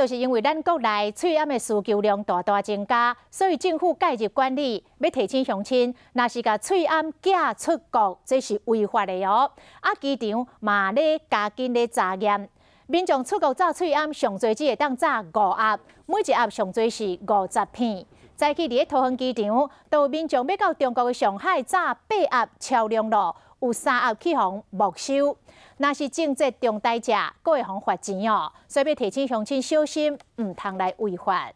就是因为咱国内喙癌的需求量大大增加，所以政府介入管理，要提醒乡亲，若是把喙癌寄出国，这是违法的哦。啊，机场嘛咧加紧咧查验，民众出国找喙癌上最只会当找五盒，每一盒上最是五十片。早起伫咧桃园机场，到民众要到中国嘅上海，早八压超量路有三压起航没收，那是正值重大者，佫会妨罚钱哦，所以要提醒乡亲小心，毋通来违法。